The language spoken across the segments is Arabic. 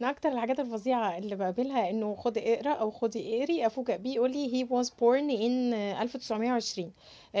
من أكتر الحاجات الفظيعة اللي بقابلها إنه خُدي اقرا أو خُدي اقري، أفوجئ بيه يقول لي هي واز بورن ان 1920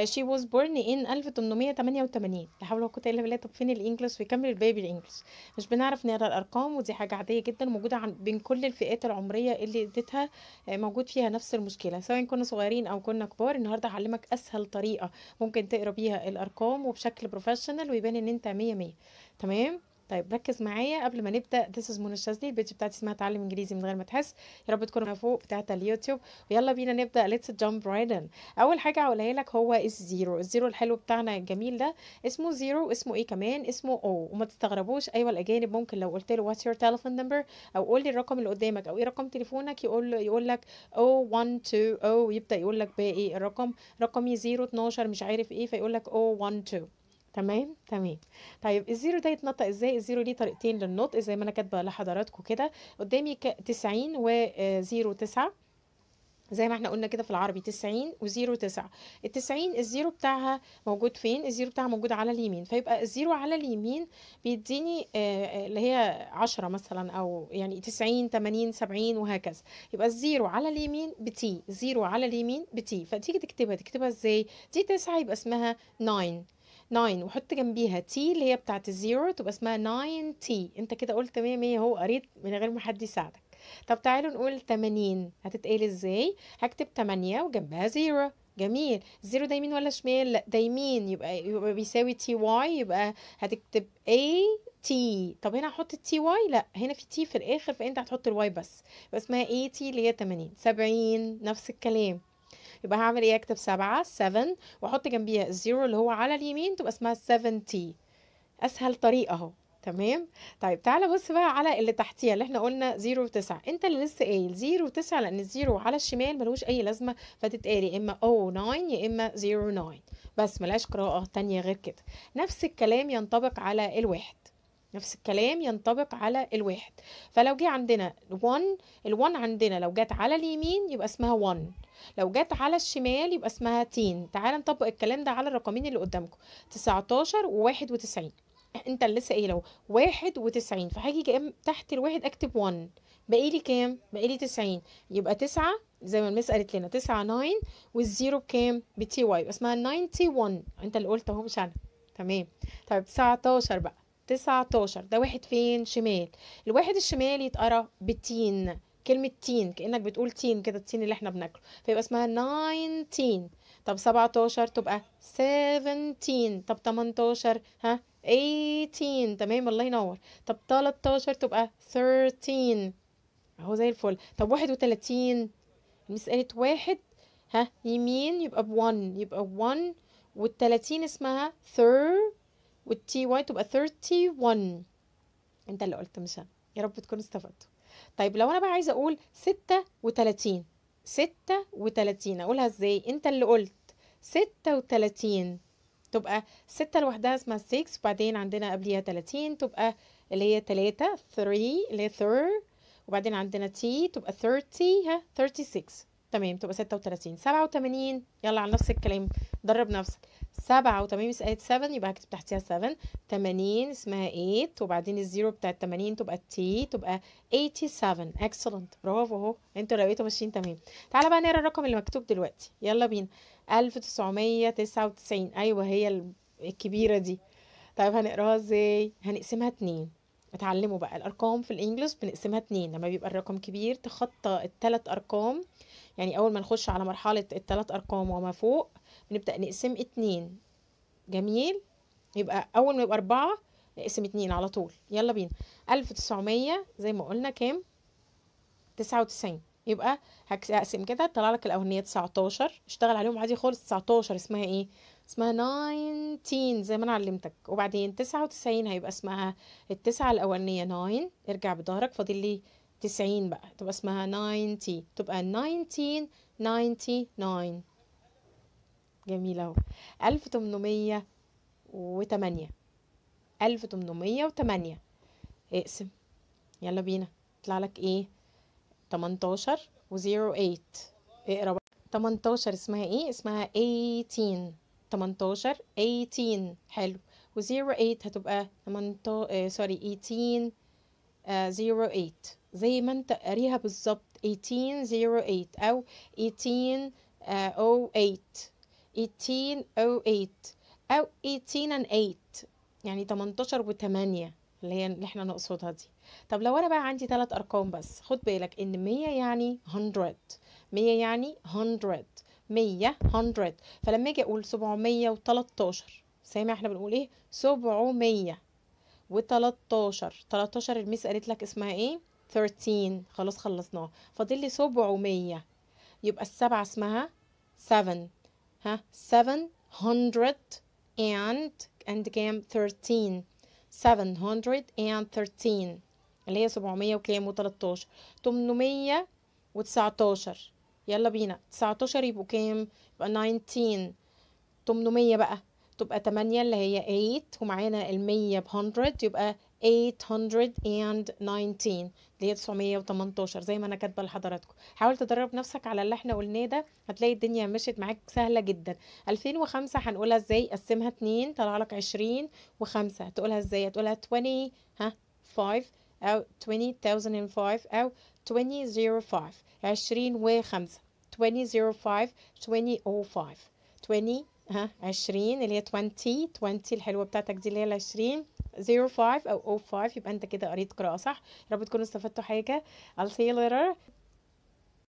شي واز بورن ان 1888 لا حول ولا قوة إلا بالله، طب فين الانجلش ويكمّل البيبي الانجلش مش بنعرف نقرا الأرقام ودي حاجة عادية جدًا موجودة عن بين كل الفئات العمرية اللي اديتها آه، موجود فيها نفس المشكلة، سواء كنا صغيرين أو كنا كبار النهارده هعلمك أسهل طريقة ممكن تقرا بيها الأرقام وبشكل بروفيشنال ويبان إن أنت مِيَّة مِيَّة تمام؟ طيب ركز معايا قبل ما نبدا ذس از منى الشاذلي البيج بتاعتي اسمها اتعلم انجليزي من غير ما تحس يا رب تكونوا فوق بتاعت اليوتيوب ويلا بينا نبدا ليتس جامب رايت ان اول حاجه هقولها لك هو الزيرو الزيرو الحلو بتاعنا الجميل ده اسمه زيرو اسمه ايه كمان اسمه او وما تستغربوش ايوه الاجانب ممكن لو قلت له واتس يور تليفون نمبر او قول لي الرقم اللي قدامك او ايه رقم تليفونك يقول يقول لك او 120 يبدا يقول لك باقي الرقم رقمي 012 مش عارف ايه فيقول لك او 12 تمام تمام طيب الزيرو ده يتنطق ازاي الزيرو ليه طريقتين للنطق زي ما انا كاتبه لحضراتكم كده قدامي 90 و 09 آه، زي ما احنا قلنا كده في العربي 90 و 09 ال 90 الزيرو بتاعها موجود فين الزيرو بتاعها موجود على اليمين فيبقى الزيرو على اليمين بيديني آه، آه، اللي هي 10 مثلا او يعني 90 80 70 وهكذا يبقى الزيرو على اليمين بتي زيرو على اليمين بتي فتيجي تكتبها تكتبها ازاي دي 9 يبقى اسمها 9 9 وحط جنبيها تي اللي هي بتاعت الزيرو تبقى اسمها 9 تي انت كده قلت 100 100 اهو قريت من غير ما حد يساعدك طب تعالوا نقول 80 هتتقال ازاي هكتب 8 وجنبها زيرو جميل الزيرو ده يمين ولا شمال لا ده يمين يبقى يبقى بيساوي تي واي يبقى هتكتب اي تي طب هنا هحط التي واي لا هنا في تي في الاخر فانت هتحط الواي بس يبقى اسمها اي تي اللي هي 80 70 نفس الكلام يبقى هعمل ايه اكتب سبعة 7 واحط جنبيها الزيرو اللي هو على اليمين تبقى اسمها 7 تي اسهل طريقه اهو تمام طيب تعالى بص بقى على اللي تحتيها اللي احنا قلنا 0 و9 انت اللي لسه قايل 0 و9 لان الزيرو على الشمال ملوش اي لازمه فتتقال يا اما او 9 يا اما زيرو 9 بس ملهاش قراءه تانية غير كده نفس الكلام ينطبق على الواحد نفس الكلام ينطبق على الواحد فلو جه عندنا 1 ال1 عندنا لو جت على اليمين يبقى اسمها 1 لو جت على الشمال يبقى اسمها 10 تعال نطبق الكلام ده على الرقمين اللي قدامكم 19 و91 انت لسه ايه لو 91 فهاجي تحت الواحد اكتب 1 باقي لي كام باقي لي 90 يبقى 9 زي ما المس قالت لنا 9 9 والزيرو بكام ب تي واي يبقى اسمها 91 انت اللي قلت اهو مش انا تمام طيب 19 بقى 19 ده واحد فين شمال الواحد الشمال يتقرا بالتين كلمة تين كأنك بتقول تين كده التين اللي احنا بناكله فيبقى اسمها 19 طب 17 تبقى 17 طب 18 ها 18 تمام الله ينور طب 13 تبقى 13 اهو زي الفل طب 31 مسألة واحد ها يمين يبقى ب1 يبقى 1 وال30 اسمها 30 والتي واي تبقى 31 انت اللي قلت مش انا يا رب تكون استفدتوا طيب لو انا بقى عايزه اقول 36 36 اقولها ازاي انت اللي قلت 36 تبقى 6 لوحدها اسمها 6 وبعدين عندنا قبليها 30 تبقى اللي هي 3 3 اللي هي 3 وبعدين عندنا تي تبقى 30 ها 36 تمام تبقى 36 87 يلا على نفس الكلام درب نفسك 7 وتمام بقت 7 يبقى هكتب تحتيها 7 80 اسمها 8 وبعدين الزيرو بتاعت 80 تبقى تي تبقى 87 اكسلنت برافو اهو انتوا لقيتوا ماشيين تمام تعالى بقى نقرا الرقم اللي مكتوب دلوقتي يلا بينا 1999 ايوه هي الكبيره دي طيب هنقراها ازاي هنقسمها 2 اتعلموا بقى الارقام في الانجليش بنقسمها اتنين لما بيبقى الرقم كبير تخطى التلات ارقام يعني اول ما نخش على مرحله التلات ارقام وما فوق بنبدا نقسم اتنين جميل يبقى اول ما يبقى اربعه نقسم اتنين على طول يلا بينا الف تسعمية زي ما قلنا كام تسعة وتسعين يبقى هقسم كده طلع لك الاولانيه 19 اشتغل عليهم عادي خالص 19 اسمها ايه اسمها 19 زي ما انا علمتك وبعدين 99 هيبقى اسمها التسعة الاولانية 9 ارجع بظهرك فاضل لي 90 بقى تبقى اسمها 90 تبقى 1999 جميله اهو 1808 1808 اقسم يلا بينا يطلع لك ايه 18 و 08 اقرا بقى 18 اسمها ايه اسمها 18 18 18 حلو و 08 هتبقى 18 سوري 18 08 زي ما انت قاريها بالظبط ايت او 1808 ايتين آه، او 18 ان 8 يعني 18 و8 اللي هي اللي احنا نقصدها دي طب لو انا بقى عندي ثلاث ارقام بس خد بالك ان 100 يعني 100 100 يعني 100 100 100 فلما اجي اقول 713 سامع احنا بنقول ايه سبعمية و13 الميس قالت لك اسمها ايه 13 خلاص خلصناه فاضل لي 700 يبقى السبعه اسمها 7 ها 700 and and كام 13 713 اللي هي 700 وكام و13 819 يلا بينا 19 يبقوا كام يبقى 19 800 بقى تبقى 8 اللي هي 8 ومعانا ال 100 ب 100 يبقى 819 اللي هي 918 زي ما انا كاتبه لحضراتكم حاول تدرب نفسك على اللي احنا قلناه ده هتلاقي الدنيا مشيت معاك سهله جدا 2005 هنقولها ازاي قسمها 2 طلع لك 20 و5 هتقولها ازاي هتقولها 20 ها 5 او 20005 او 20 20 اللي هي 20 20 الحلوه بتاعتك دي اللي هي ال 20 05 او 05 يبقى انت كده قريت قراءه صح يا رب تكونوا استفدتوا حاجه I'll see you later